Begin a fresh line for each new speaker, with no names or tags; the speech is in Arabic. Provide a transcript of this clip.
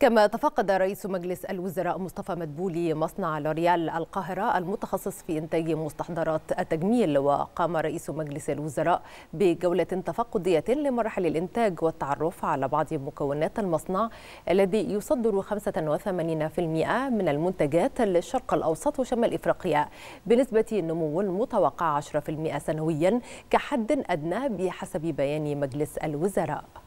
كما تفقد رئيس مجلس الوزراء مصطفى مدبولي مصنع لوريال القاهرة المتخصص في إنتاج مستحضرات التجميل وقام رئيس مجلس الوزراء بجولة تفقدية لمراحل الإنتاج والتعرف على بعض مكونات المصنع الذي يصدر 85% من المنتجات للشرق الأوسط وشمال إفريقيا بنسبة نمو متوقع 10% سنويا كحد أدنى بحسب بيان مجلس الوزراء